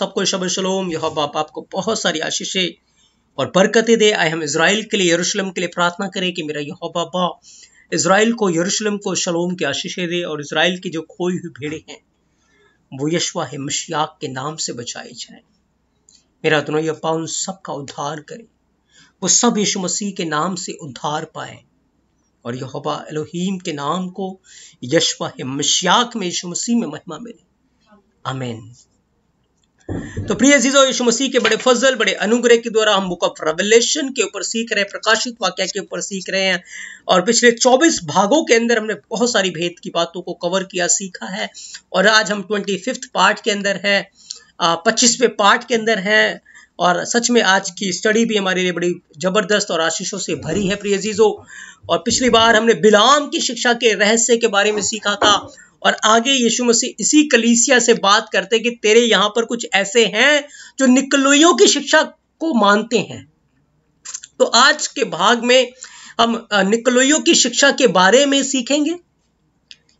सबको शब शलोम यह बाप आपको बहुत सारी आशीषें और बरकतें दे आए हम इसराइल के लिए यरूशलेम के लिए प्रार्थना करें कि मेरा यह बाबा इसराइल को यरूशलेम को शलोम की आशीषें दे और इसराइल की जो खोई हुई भेड़े हैं वो यशवा है मशियाक के नाम से बचाए जाए मेरा दोनों अब्बा उन सबका उद्धार करें वो सब यशु मसीह के नाम से उद्धार पाए और यहोबा एलोहीम के नाम को यशवा है मशियाक में यशु मसीह में महिमा मिले अमेन तो प्रिय जीजो यीशु मसीह के बड़े फजल बड़े अनुग्रह के द्वारा हम बुक ऑफ रेवलेशन के ऊपर सीख रहे हैं प्रकाशित वाक्य के ऊपर सीख रहे हैं और पिछले 24 भागों के अंदर हमने बहुत सारी भेद की बातों को कवर किया सीखा है और आज हम ट्वेंटी पार्ट के अंदर है पच्चीसवें पार्ट के अंदर है और सच में आज की स्टडी भी हमारे लिए बड़ी ज़बरदस्त और आशीषों से भरी है प्रिय जीजो और पिछली बार हमने बिलाम की शिक्षा के रहस्य के बारे में सीखा था और आगे यीशु मसीह इसी कलीसिया से बात करते कि तेरे यहां पर कुछ ऐसे हैं जो निकलोइयों की शिक्षा को मानते हैं तो आज के भाग में हम निकलोइयों की शिक्षा के बारे में सीखेंगे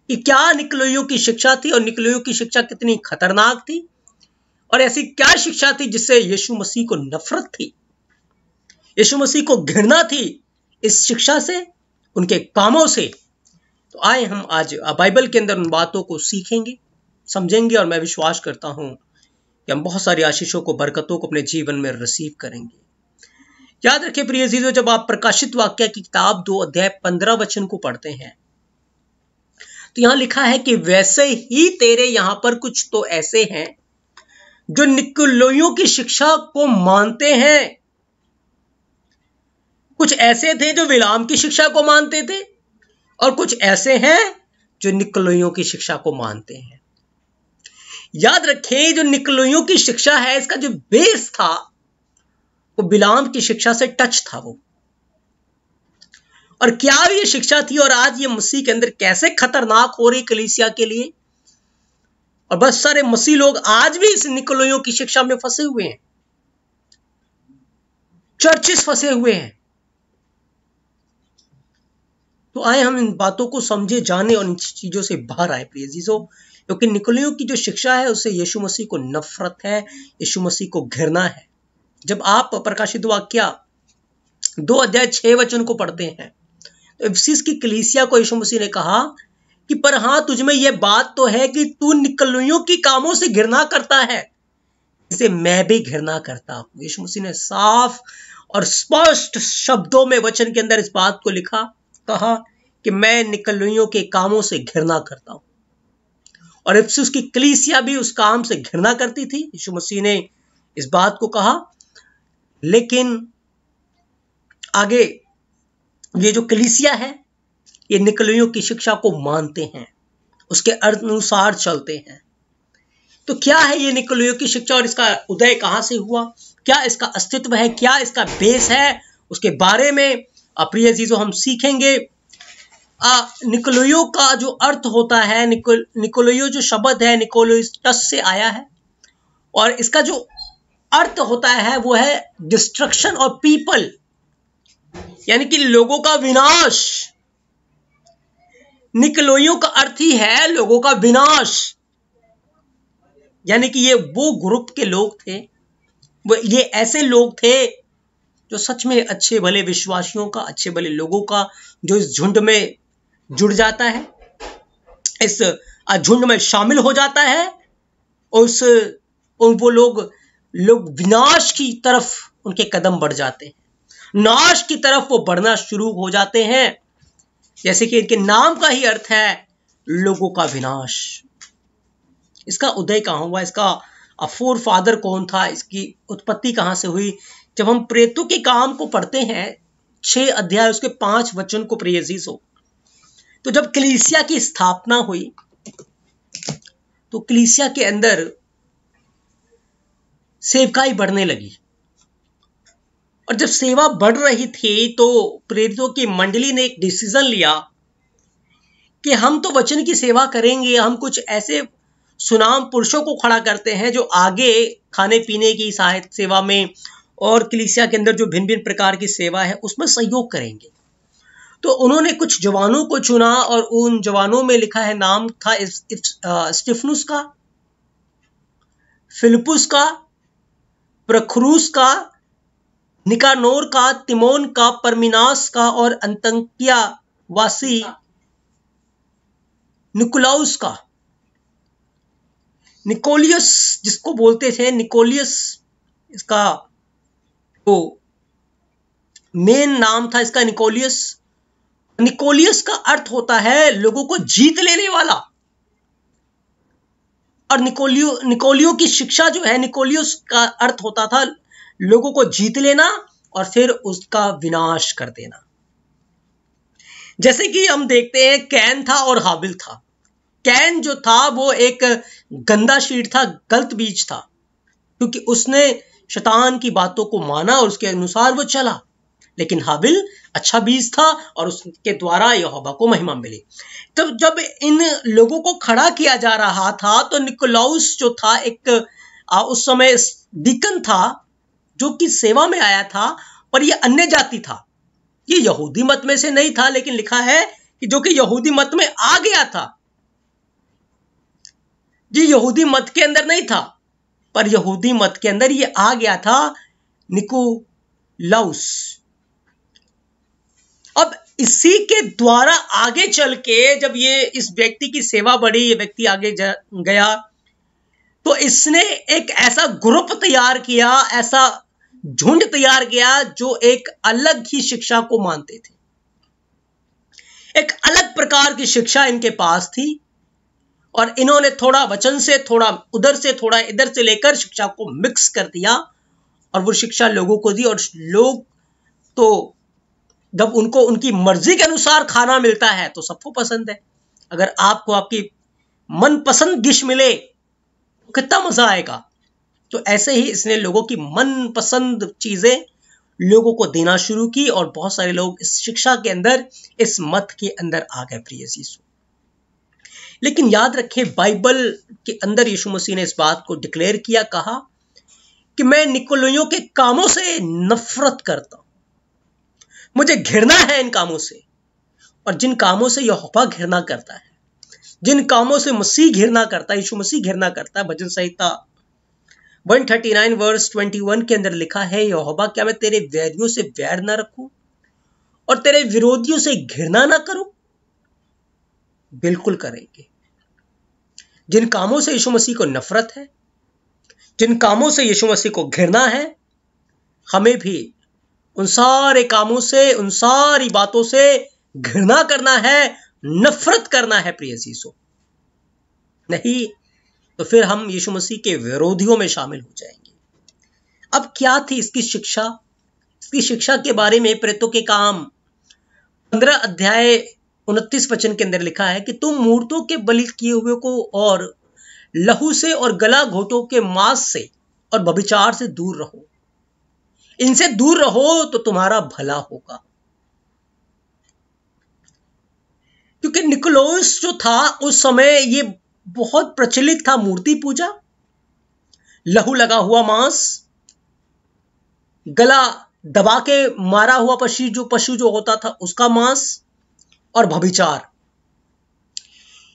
कि क्या निकलोइयों की शिक्षा थी और निकलोइयों की शिक्षा कितनी खतरनाक थी और ऐसी क्या शिक्षा थी जिससे यीशु मसीह को नफरत थी यीशु मसीह को घृणा थी इस शिक्षा से उनके कामों से तो आए हम आज बाइबल के अंदर उन बातों को सीखेंगे समझेंगे और मैं विश्वास करता हूँ कि हम बहुत सारी आशीषों को बरकतों को अपने जीवन में रिसीव करेंगे याद रखें प्रिय जीजो जब आप प्रकाशित वाक्य की किताब दो अध्याय पंद्रह वचन को पढ़ते हैं तो यहां लिखा है कि वैसे ही तेरे यहां पर कुछ तो ऐसे हैं जो निकुलोइयों की शिक्षा को मानते हैं कुछ ऐसे थे जो विलाम की शिक्षा को मानते थे और कुछ ऐसे हैं जो निकलोइयों की शिक्षा को मानते हैं याद रखें जो निकलोइयों की शिक्षा है इसका जो बेस था वो बिलाम की शिक्षा से टच था वो और क्या ये शिक्षा थी और आज ये मसीह के अंदर कैसे खतरनाक हो रही कलीसिया के लिए और बस सारे मसीह लोग आज भी इस निकलोइयों की शिक्षा में फंसे हुए हैं चर्चिस फंसे हुए हैं तो आए हम इन बातों को समझे जाने और इन चीज़ों से बाहर आए प्रिय क्योंकि निकलियों की जो शिक्षा है उससे यीशु मसीह को नफरत है यीशु मसीह को घिरना है जब आप प्रकाशित वाक्य दो अध्याय छह वचन को पढ़ते हैं तो इफ्सिस की कलीसिया को यीशु मसीह ने कहा कि पर हां तुझमें यह बात तो है कि तू निकलियों की कामों से घृणा करता है इसे मैं भी घृणा करता हूं यीशु मसीह ने साफ और स्पष्ट शब्दों में वचन के अंदर इस बात को लिखा कहा कि मैं निकलियों के कामों से घृणा करता हूं और इफ्सुस की कलीसिया भी उस काम से घृणा करती थी यीशु मसीह ने इस बात को कहा लेकिन आगे ये जो कलीसिया है ये निकलियों की शिक्षा को मानते हैं उसके अर्थ अनुसार चलते हैं तो क्या है ये निकलियों की शिक्षा और इसका उदय कहां से हुआ क्या इसका अस्तित्व है क्या इसका बेस है उसके बारे में अप्रिय चीज़ों हम सीखेंगे आ, निकोलियो का जो अर्थ होता है निको निकोलियो जो शब्द है निकोलोस्टस से आया है और इसका जो अर्थ होता है वो है डिस्ट्रक्शन और पीपल यानी कि लोगों का विनाश निकलोइयो का अर्थ ही है लोगों का विनाश यानी कि ये वो ग्रुप के लोग थे वो ये ऐसे लोग थे जो सच में अच्छे भले विश्वासियों का अच्छे भले लोगों का जो इस झुंड में जुड़ जाता है इस झुंड में शामिल हो जाता है उस और वो लोग लोग विनाश की तरफ उनके कदम बढ़ जाते हैं नाश की तरफ वो बढ़ना शुरू हो जाते हैं जैसे कि इनके नाम का ही अर्थ है लोगों का विनाश इसका उदय कहाँ हुआ इसका फोर फादर कौन था इसकी उत्पत्ति कहाँ से हुई जब हम प्रेतु के काम को पढ़ते हैं छह अध्याय उसके पांच वचन को प्रेयसी हो तो जब कलीसिया की स्थापना हुई तो कलीसिया के अंदर सेवकाई बढ़ने लगी और जब सेवा बढ़ रही थी तो प्रेरितों की मंडली ने एक डिसीजन लिया कि हम तो वचन की सेवा करेंगे हम कुछ ऐसे सुनाम पुरुषों को खड़ा करते हैं जो आगे खाने पीने की सहायता सेवा में और क्लिसिया के अंदर जो भिन्न भिन्न प्रकार की सेवा है उसमें सहयोग करेंगे तो उन्होंने कुछ जवानों को चुना और उन जवानों में लिखा है नाम था स्टिफनुस का फिलिपुस का प्रखरूस का निकानोर का तिमोन का परमिनास का और अंतंकिया वासी निकोलाउस का निकोलियस जिसको बोलते थे निकोलियस इसका तो मेन नाम था इसका निकोलियस निकोलियस का अर्थ होता है लोगों को जीत लेने वाला और निकोलियो निकोलियो की शिक्षा जो है निकोलियस का अर्थ होता था लोगों को जीत लेना और फिर उसका विनाश कर देना जैसे कि हम देखते हैं कैन था और हाबिल था कैन जो था वो एक गंदा शीट था गलत बीज था क्योंकि उसने शतान की बातों को माना और उसके अनुसार वो चला लेकिन हाबिल अच्छा बीज था और उसके द्वारा यहोबा को महिमा मिली तब तो जब इन लोगों को खड़ा किया जा रहा था तो निकोलाउस जो था एक उस समय डिकन था जो कि सेवा में आया था पर यह अन्य जाति था ये यहूदी मत में से नहीं था लेकिन लिखा है कि जो कि यहूदी मत में आ गया था ये यहूदी मत के अंदर नहीं था पर यहूदी मत के अंदर ये आ गया था निकोलाउस अब इसी के द्वारा आगे चल के जब ये इस व्यक्ति की सेवा बढ़ी ये व्यक्ति आगे गया तो इसने एक ऐसा ग्रुप तैयार किया ऐसा झुंड तैयार किया जो एक अलग ही शिक्षा को मानते थे एक अलग प्रकार की शिक्षा इनके पास थी और इन्होंने थोड़ा वचन से थोड़ा उधर से थोड़ा इधर से लेकर शिक्षा को मिक्स कर दिया और वो शिक्षा लोगों को दी और लोग तो जब उनको उनकी मर्जी के अनुसार खाना मिलता है तो सबको पसंद है अगर आपको आपकी मनपसंद डिश मिले तो कितना मजा आएगा तो ऐसे ही इसने लोगों की मनपसंद चीजें लोगों को देना शुरू की और बहुत सारे लोग इस शिक्षा के अंदर इस मत के अंदर आ गए प्रिय शिशु लेकिन याद रखें बाइबल के अंदर यीशु मसीह ने इस बात को डिक्लेयर किया कहा कि मैं निकोलियों के कामों से नफरत करता हूं मुझे घिरना है इन कामों से और जिन कामों से यहोवा घिरना करता है जिन कामों से मसीह घिरना करता है यीशु मसीह घिरना करता है भजन संहिता 139 वर्स 21 के अंदर लिखा है यहोवा क्या मैं तेरे वैरियों से वैर ना रखूं और तेरे विरोधियों से घृणा ना करूं बिल्कुल करेंगे जिन कामों से यीशु मसीह को नफरत है जिन कामों से यीशु मसीह को घृणा है हमें भी उन सारे कामों से उन सारी बातों से घृणा करना है नफरत करना है प्रिय सीसो नहीं तो फिर हम यीशु मसीह के विरोधियों में शामिल हो जाएंगे अब क्या थी इसकी शिक्षा इसकी शिक्षा के बारे में प्रेतों के काम पंद्रह अध्याय उनतीस वचन के अंदर लिखा है कि तुम मूर्तों के बलि किए हुए को और लहू से और गला घोटों के मांस से और बबिचार से दूर रहो इनसे दूर रहो तो तुम्हारा भला होगा क्योंकि निकोलोस जो था उस समय ये बहुत प्रचलित था मूर्ति पूजा लहू लगा हुआ मांस गला दबा के मारा हुआ पशु जो पशु जो होता था उसका मांस और भविचार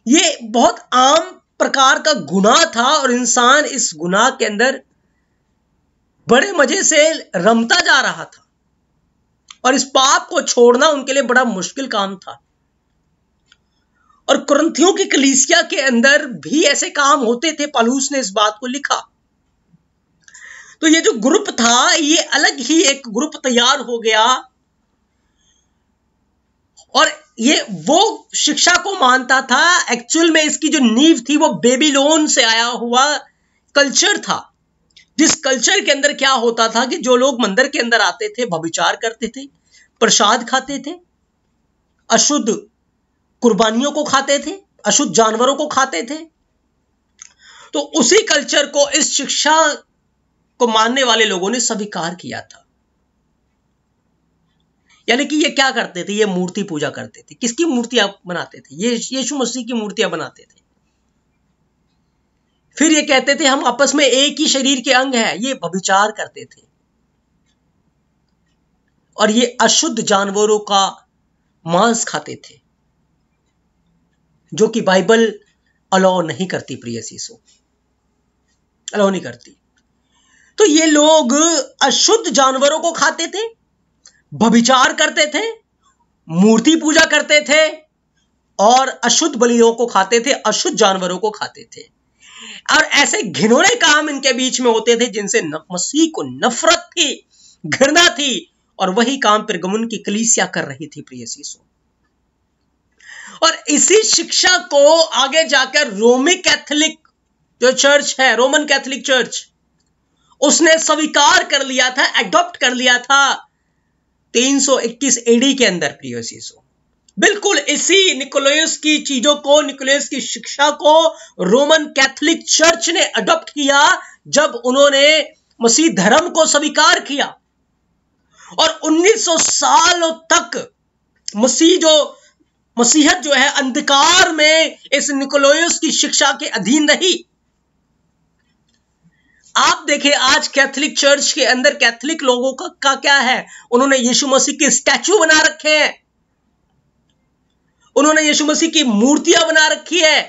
ये बहुत आम प्रकार का गुना था और इंसान इस गुनाह के अंदर बड़े मजे से रमता जा रहा था और इस पाप को छोड़ना उनके लिए बड़ा मुश्किल काम था और क्रंथियों की कलीसिया के अंदर भी ऐसे काम होते थे पलूस ने इस बात को लिखा तो ये जो ग्रुप था ये अलग ही एक ग्रुप तैयार हो गया और ये वो शिक्षा को मानता था एक्चुअल में इसकी जो नींव थी वो बेबी लोन से आया हुआ कल्चर था जिस कल्चर के अंदर क्या होता था कि जो लोग मंदिर के अंदर आते थे भविचार करते थे प्रसाद खाते थे अशुद्ध कुर्बानियों को खाते थे अशुद्ध जानवरों को खाते थे तो उसी कल्चर को इस शिक्षा को मानने वाले लोगों ने स्वीकार किया था यानी कि ये क्या करते थे ये मूर्ति पूजा करते थे किसकी मूर्तियां बनाते थे ये यीशु मसीह की मूर्तियां बनाते थे फिर ये कहते थे हम आपस में एक ही शरीर के अंग हैं ये भविचार करते थे और ये अशुद्ध जानवरों का मांस खाते थे जो कि बाइबल अलाउ नहीं करती प्रिय सीसो अलाउ नहीं करती तो ये लोग अशुद्ध जानवरों को खाते थे बभिचार करते थे मूर्ति पूजा करते थे और अशुद्ध बलियों को खाते थे अशुद्ध जानवरों को खाते थे और ऐसे घिनौने काम इनके बीच में होते थे जिनसे मसीह को नफरत थी घृणा थी और वही काम प्रगमन की कलीसिया कर रही थी प्रिय सीसो और इसी शिक्षा को आगे जाकर रोमी कैथोलिक जो चर्च है रोमन कैथोलिक चर्च उसने स्वीकार कर लिया था एडॉप्ट कर लिया था 321 एडी के अंदर प्रियो बिल्कुल इसी निकोलस की चीजों को निकोलस की शिक्षा को रोमन कैथोलिक चर्च ने अडॉप्ट किया जब उन्होंने मसीह धर्म को स्वीकार किया और 1900 सालों तक मसीह जो मसीहत जो है अंधकार में इस निकोलोयस की शिक्षा के अधीन रही आप देखें आज कैथोलिक चर्च के अंदर कैथोलिक लोगों का, का क्या है उन्होंने यीशु मसीह के स्टैचू बना रखे हैं उन्होंने यीशु मसीह की मूर्तियां बना रखी है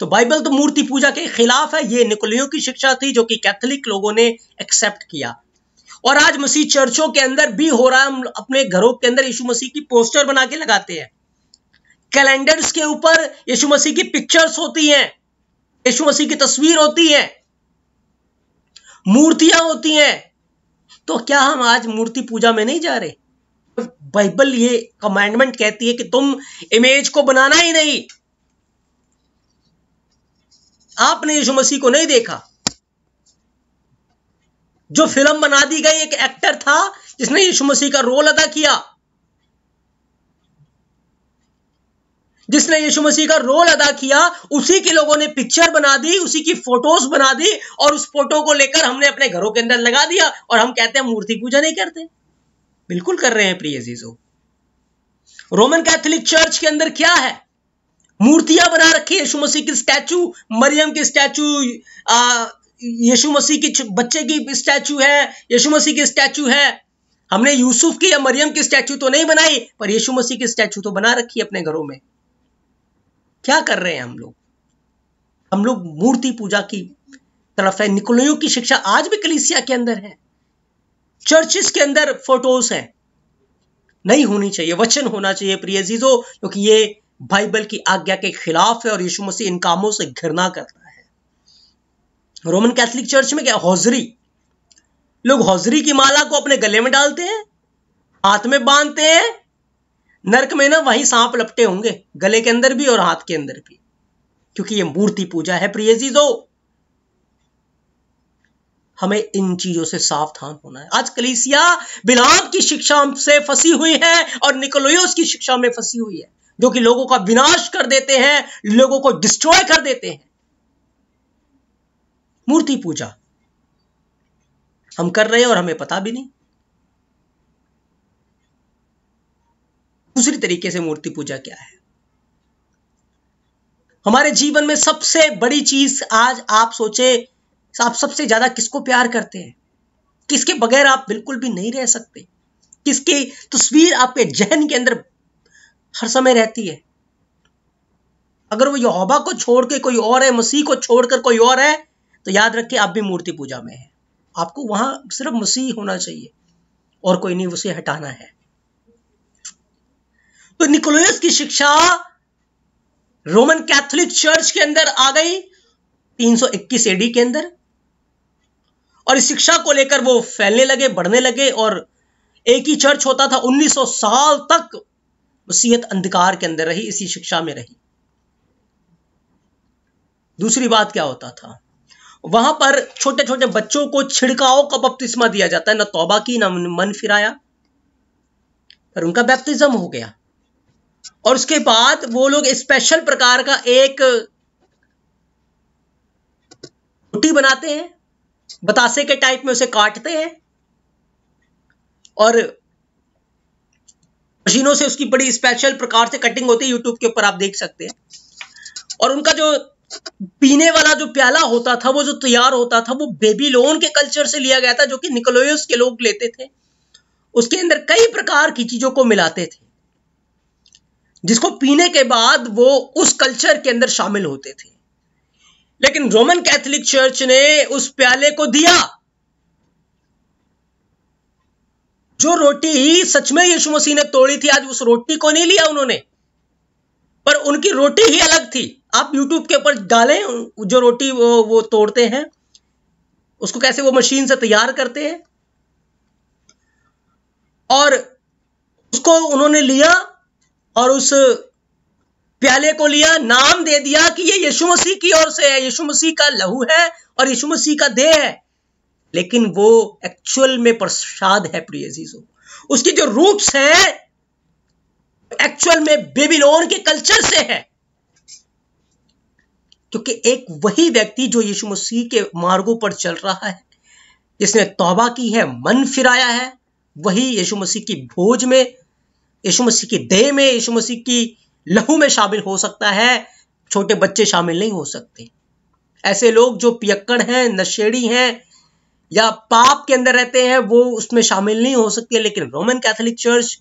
तो बाइबल तो मूर्ति पूजा के खिलाफ है ये निकोलियो की शिक्षा थी जो कि कैथोलिक लोगों ने एक्सेप्ट किया और आज मसीह चर्चों के अंदर भी हो रहा हम अपने घरों के अंदर यीशु मसीह की पोस्टर बना के लगाते हैं कैलेंडर्स के ऊपर यीशु मसीह की पिक्चर्स होती हैं यीशु मसीह की तस्वीर होती है मूर्तियां होती हैं तो क्या हम आज मूर्ति पूजा में नहीं जा रहे बाइबल ये कमांडमेंट कहती है कि तुम इमेज को बनाना ही नहीं आपने यीशु मसीह को नहीं देखा जो फिल्म बना दी गई एक एक्टर था जिसने यीशु मसीह का रोल अदा किया जिसने यीशु मसीह का रोल अदा किया उसी के लोगों ने पिक्चर बना दी उसी की फोटोज बना दी और उस फोटो को लेकर हमने अपने घरों के अंदर लगा दिया और हम कहते हैं मूर्ति पूजा नहीं करते बिल्कुल कर रहे हैं प्रिय जीजो रोमन कैथोलिक चर्च के अंदर क्या है मूर्तियां बना रखी यीशु मसीह की स्टैचू मरियम की स्टैचू यीशु मसीह की बच्चे की स्टैचू है यीशु मसीह की स्टैचू है हमने यूसुफ की या मरियम की स्टैचू तो नहीं बनाई पर यीशु मसीह की स्टैचू तो बना रखी अपने घरों में क्या कर रहे हैं हम लोग हम लोग मूर्ति पूजा की तरफ है निकोलियों की शिक्षा आज भी कलिसिया के अंदर है चर्चिस के अंदर फोटोज हैं नहीं होनी चाहिए वचन होना चाहिए प्रिय जीजो क्योंकि ये बाइबल की आज्ञा के खिलाफ है और यीशु मसीह इन कामों से घृणा करता है रोमन कैथोलिक चर्च में क्या हौजरी लोग हौजरी की माला को अपने गले में डालते हैं हाथ में बांधते हैं नरक में ना वहीं सांप लपटे होंगे गले के अंदर भी और हाथ के अंदर भी क्योंकि ये मूर्ति पूजा है प्रिय जीजो हमें इन चीजों से सावधान होना है आज कलीसिया बिलाम की शिक्षा से फंसी हुई है और निकोलोस की शिक्षा में फंसी हुई है जो कि लोगों का विनाश कर देते हैं लोगों को डिस्ट्रॉय कर देते हैं मूर्ति पूजा हम कर रहे हैं और हमें पता भी नहीं दूसरी तरीके से मूर्ति पूजा क्या है हमारे जीवन में सबसे बड़ी चीज आज आप सोचे आप सबसे ज्यादा किसको प्यार करते हैं किसके बगैर आप बिल्कुल भी नहीं रह सकते किसकी तस्वीर आपके जहन के अंदर हर समय रहती है अगर वो योबा को छोड़ के कोई और है मसीह को छोड़कर कोई और है तो याद रखिए आप भी मूर्ति पूजा में हैं आपको वहां सिर्फ मसीह होना चाहिए और कोई नहीं उसे हटाना है तो निकोलस की शिक्षा रोमन कैथोलिक चर्च के अंदर आ गई 321 एडी के अंदर और इस शिक्षा को लेकर वो फैलने लगे बढ़ने लगे और एक ही चर्च होता था 1900 साल तक वसीयत अंधकार के अंदर रही इसी शिक्षा में रही दूसरी बात क्या होता था वहां पर छोटे छोटे बच्चों को छिड़काव का बपतिस्मा दिया जाता है ना तौबा की ना मन फिराया पर उनका बैप्तिज्म हो गया और उसके बाद वो लोग स्पेशल प्रकार का एक रोटी बनाते हैं बतासे के टाइप में उसे काटते हैं और मशीनों से उसकी बड़ी स्पेशल प्रकार से कटिंग होती है यूट्यूब के ऊपर आप देख सकते हैं और उनका जो पीने वाला जो प्याला होता था वो जो तैयार होता था वो बेबी लोन के कल्चर से लिया गया था जो कि निकोलोयस के लोग लेते थे उसके अंदर कई प्रकार की चीजों को मिलाते थे जिसको पीने के बाद वो उस कल्चर के अंदर शामिल होते थे लेकिन रोमन कैथोलिक चर्च ने उस प्याले को दिया जो रोटी ही सच में यीशु मसीह ने तोड़ी थी आज उस रोटी को नहीं लिया उन्होंने पर उनकी रोटी ही अलग थी आप यूट्यूब के ऊपर डालें जो रोटी वो वो तोड़ते हैं उसको कैसे वो मशीन से तैयार करते हैं और उसको उन्होंने लिया और उस प्याले को लिया नाम दे दिया कि ये यीशु मसीह की ओर से है यीशु मसीह का लहू है और यीशु मसीह का देह है लेकिन वो एक्चुअल में प्रसाद है प्रिय जीजो जो रूप है एक्चुअल में बेबीलोन के कल्चर से है क्योंकि एक वही व्यक्ति जो यीशु मसीह के मार्गों पर चल रहा है जिसने तौबा की है मन फिराया है वही यीशु मसीह की भोज में यीशु मसीह की देह में यीशु मसीह की लहू में शामिल हो सकता है छोटे बच्चे शामिल नहीं हो सकते ऐसे लोग जो पियक्कड़ हैं नशेड़ी हैं या पाप के अंदर रहते हैं वो उसमें शामिल नहीं हो सकते लेकिन रोमन कैथोलिक चर्च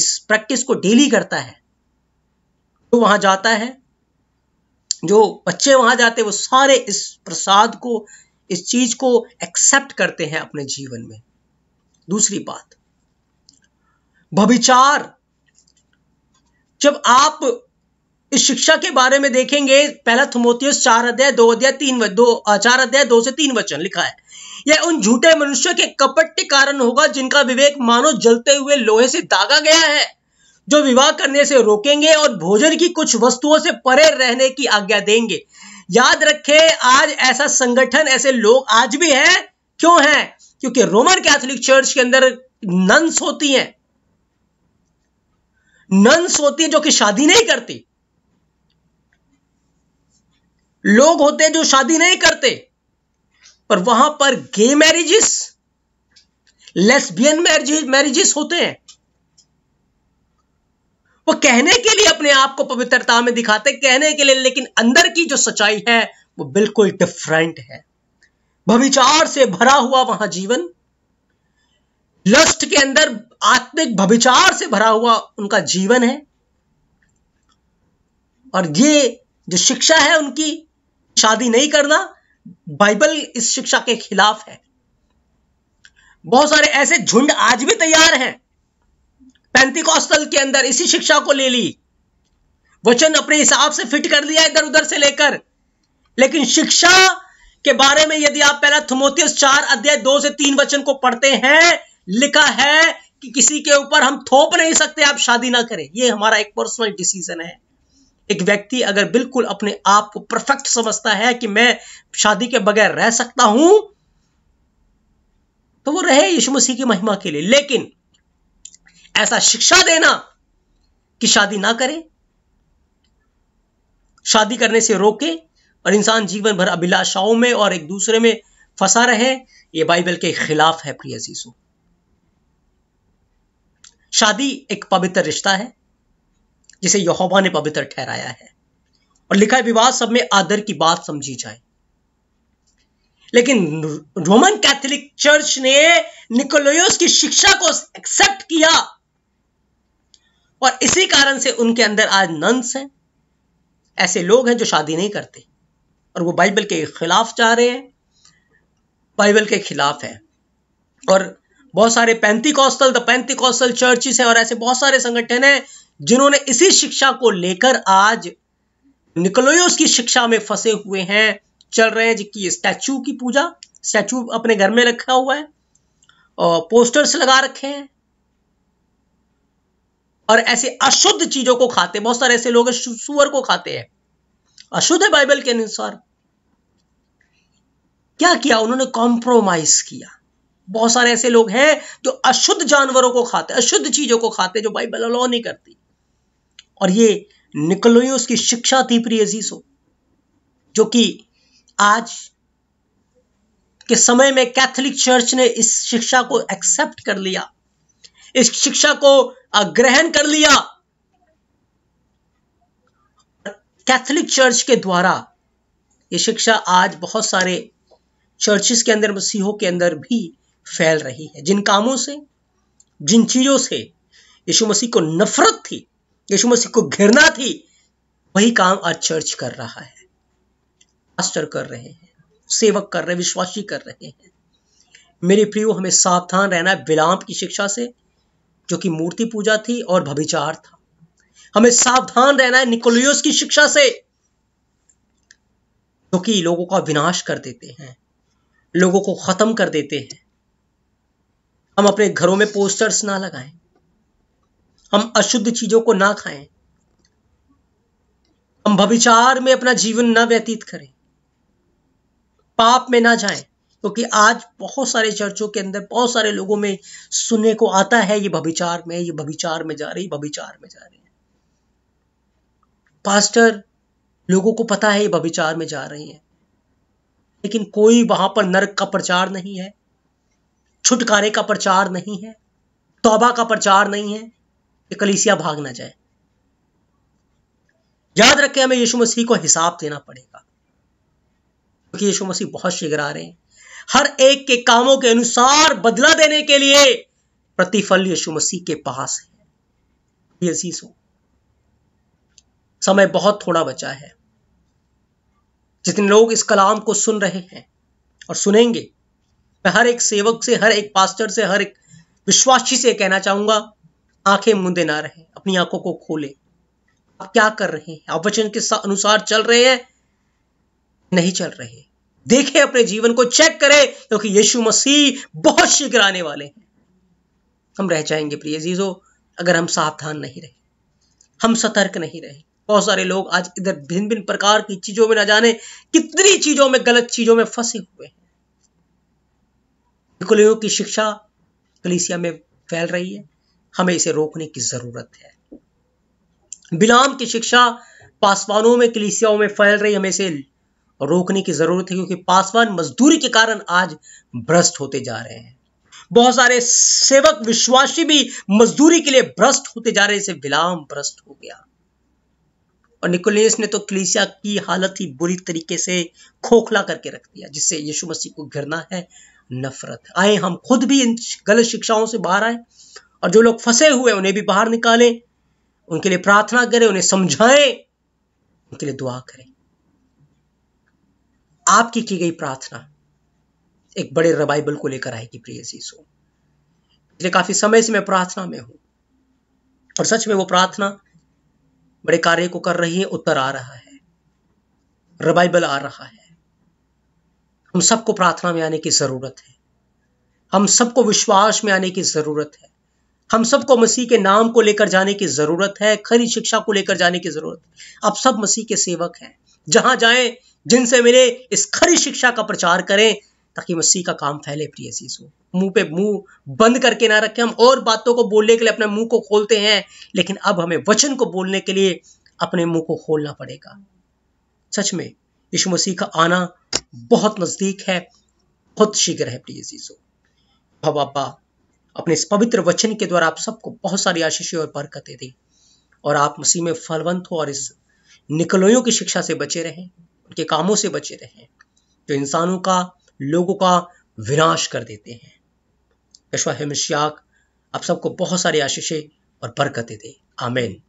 इस प्रैक्टिस को डेली करता है जो वहां जाता है जो बच्चे वहां जाते हैं वो सारे इस प्रसाद को इस चीज को एक्सेप्ट करते हैं अपने जीवन में दूसरी बात भविचार जब आप इस शिक्षा के बारे में देखेंगे पहला थमोती चार अध्याय दो अध्याय तीन दो चार अध्याय दो से तीन वचन लिखा है यह उन झूठे मनुष्य के कपट के कारण होगा जिनका विवेक मानो जलते हुए लोहे से दागा गया है जो विवाह करने से रोकेंगे और भोजन की कुछ वस्तुओं से परे रहने की आज्ञा देंगे याद रखें आज ऐसा संगठन ऐसे लोग आज भी हैं क्यों हैं क्योंकि रोमन कैथोलिक चर्च के अंदर नंस होती हैं नंस होती है जो कि शादी नहीं करती लोग होते हैं जो शादी नहीं करते पर वहां पर गे मैरिजेस लेस्बियन मैरिजेस होते हैं वो कहने के लिए अपने आप को पवित्रता में दिखाते कहने के लिए लेकिन अंदर की जो सच्चाई है वो बिल्कुल डिफरेंट है भविचार से भरा हुआ वहां जीवन लस्ट के अंदर आत्मिक भविचार से भरा हुआ उनका जीवन है और ये जो शिक्षा है उनकी शादी नहीं करना बाइबल इस शिक्षा के खिलाफ है बहुत सारे ऐसे झुंड आज भी तैयार हैं पेंतिकॉस्टल के अंदर इसी शिक्षा को ले ली वचन अपने हिसाब से फिट कर लिया इधर उधर से लेकर लेकिन शिक्षा के बारे में यदि आप पहला थमोतियस चार अध्याय दो से तीन वचन को पढ़ते हैं लिखा है कि किसी के ऊपर हम थोप नहीं सकते आप शादी ना करें ये हमारा एक पर्सनल डिसीजन है एक व्यक्ति अगर बिल्कुल अपने आप को परफेक्ट समझता है कि मैं शादी के बगैर रह सकता हूं तो वो रहे यीशु मसीह की महिमा के लिए लेकिन ऐसा शिक्षा देना कि शादी ना करे शादी करने से रोके और इंसान जीवन भर अभिलाषाओं में और एक दूसरे में फंसा रहे ये बाइबल के खिलाफ है प्रिय जीसू शादी एक पवित्र रिश्ता है जिसे यहोवा ने पवित्र ठहराया है और लिखा है विवाह सब में आदर की बात समझी जाए लेकिन रोमन कैथोलिक चर्च ने निकोलोस की शिक्षा को एक्सेप्ट किया और इसी कारण से उनके अंदर आज नंस हैं ऐसे लोग हैं जो शादी नहीं करते और वो बाइबल के खिलाफ जा रहे हैं बाइबल के खिलाफ है और बहुत सारे पैंतीकौस्तल द पैंतीकौस्तल चर्चिस हैं और ऐसे बहुत सारे संगठन हैं जिन्होंने इसी शिक्षा को लेकर आज निकलोयोस की शिक्षा में फंसे हुए हैं चल रहे हैं जिसकी स्टैचू की पूजा स्टैचू अपने घर में रखा हुआ है और पोस्टर्स लगा रखे हैं और ऐसे अशुद्ध चीजों को खाते बहुत सारे ऐसे लोग सुअर को खाते हैं अशुद्ध है बाइबल के अनुसार क्या किया उन्होंने कॉम्प्रोमाइज किया बहुत सारे ऐसे लोग हैं जो अशुद्ध जानवरों को खाते अशुद्ध चीजों को खाते जो बाइबल अलाउ नहीं करती और ये निकलोयूस की शिक्षा थी प्रिय जीसो जो कि आज के समय में कैथोलिक चर्च ने इस शिक्षा को एक्सेप्ट कर लिया इस शिक्षा को ग्रहण कर लिया कैथोलिक चर्च के द्वारा यह शिक्षा आज बहुत सारे चर्चिस के अंदर मसीहों के अंदर भी फैल रही है जिन कामों से जिन चीज़ों से यीशु मसीह को नफरत थी यीशु मसीह को घृणा थी वही काम आज चर्च कर रहा है पास्टर कर रहे हैं सेवक कर रहे हैं विश्वासी कर रहे हैं मेरे प्रियो हमें सावधान रहना है विलाम की शिक्षा से जो कि मूर्ति पूजा थी और भविचार था हमें सावधान रहना है निकोलियोस की शिक्षा से जो कि लोगों का विनाश कर देते हैं लोगों को खत्म कर देते हैं हम अपने घरों में पोस्टर्स ना लगाएं हम अशुद्ध चीजों को ना खाएं हम भविचार में अपना जीवन ना व्यतीत करें पाप में ना जाएं क्योंकि तो आज बहुत सारे चर्चों के अंदर बहुत सारे लोगों में सुनने को आता है ये भविचार में ये भविचार में जा रही भविचार में जा रही है पास्टर लोगों को पता है ये भविचार में जा रही है लेकिन कोई वहां पर नरक का प्रचार नहीं है छुटकारे का प्रचार नहीं है तौबा का प्रचार नहीं है कि कलीसिया भाग ना जाए याद रखें हमें यीशु मसीह को हिसाब देना पड़ेगा क्योंकि तो यीशु मसीह बहुत शीघ्र आ रहे हैं हर एक के कामों के अनुसार बदला देने के लिए प्रतिफल यीशु मसीह के पास है समय बहुत थोड़ा बचा है जितने लोग इस कलाम को सुन रहे हैं और सुनेंगे मैं हर एक सेवक से हर एक पास्टर से हर एक विश्वासी से कहना चाहूंगा आंखें मुंदे ना रहे अपनी आंखों को खोले आप क्या कर रहे हैं आप वचन के अनुसार चल रहे हैं नहीं चल रहे देखें अपने जीवन को चेक करें क्योंकि यीशु मसीह बहुत शीघ्र आने वाले हैं हम रह जाएंगे प्रिय जीजो अगर हम सावधान नहीं रहे हम सतर्क नहीं रहे बहुत सारे लोग आज इधर भिन्न भिन्न प्रकार की चीजों में ना जाने कितनी चीजों में गलत चीजों में फंसे हुए हैं कुलयोग की शिक्षा कलिसिया में फैल रही है हमें इसे रोकने की जरूरत है बिलाम की शिक्षा पासवानों में कलिसियाओं में फैल रही हमें इसे रोकने की जरूरत है क्योंकि पासवान मजदूरी के कारण आज भ्रष्ट होते जा रहे हैं बहुत सारे सेवक विश्वासी भी मजदूरी के लिए भ्रष्ट होते जा रहे हैं इसे विलाम भ्रष्ट हो गया और निकोलेस ने तो कलिसिया की हालत ही बुरी तरीके से खोखला करके रख दिया जिससे यीशु मसीह को घिरना है नफरत आए हम खुद भी इन गलत शिक्षाओं से बाहर आए और जो लोग फंसे हुए उन्हें भी बाहर निकालें उनके लिए प्रार्थना करें उन्हें समझाएं उनके लिए दुआ करें आपकी की गई प्रार्थना एक बड़े रबाइबल को लेकर आएगी प्रिय शीशो पिछले काफी समय से मैं प्रार्थना में हूं और सच में वो प्रार्थना बड़े कार्य को कर रही है उत्तर आ रहा है रबाइबल आ रहा है हम सबको प्रार्थना में आने की ज़रूरत है हम सबको विश्वास में आने की ज़रूरत है हम सबको मसीह के नाम को लेकर जाने की ज़रूरत है खरी शिक्षा को लेकर जाने की ज़रूरत है आप सब मसीह के सेवक हैं जहां जाए जिनसे मिले इस खरी शिक्षा का प्रचार करें ताकि मसीह का काम फैले प्रिय यीशु मुंह पे मुंह बंद करके ना रखें हम और बातों को बोलने के लिए अपने मुंह को खोलते हैं लेकिन अब हमें वचन को बोलने के लिए अपने मुंह को खोलना पड़ेगा सच में यीशु मसीह का आना बहुत नज़दीक है बहुत शीघ्र है प्रिय जीसो बाबा अपने इस पवित्र वचन के द्वारा आप सबको बहुत सारी आशीषें और बरकतें दें और आप मसीह में फलवंत हो और इस निकलोयों की शिक्षा से बचे रहें उनके कामों से बचे रहें जो इंसानों का लोगों का विनाश कर देते हैं यशवा हिमश्याक आप सबको बहुत सारी आशीषें और बरकतें दें आमेन